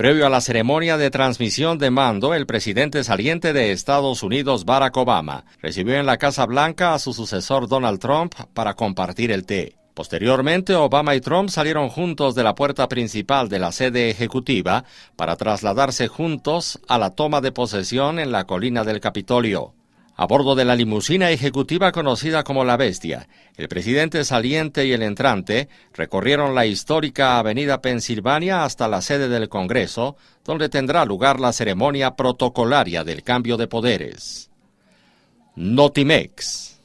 Previo a la ceremonia de transmisión de mando, el presidente saliente de Estados Unidos, Barack Obama, recibió en la Casa Blanca a su sucesor Donald Trump para compartir el té. Posteriormente, Obama y Trump salieron juntos de la puerta principal de la sede ejecutiva para trasladarse juntos a la toma de posesión en la colina del Capitolio. A bordo de la limusina ejecutiva conocida como La Bestia, el presidente saliente y el entrante recorrieron la histórica Avenida Pensilvania hasta la sede del Congreso, donde tendrá lugar la ceremonia protocolaria del cambio de poderes. Notimex.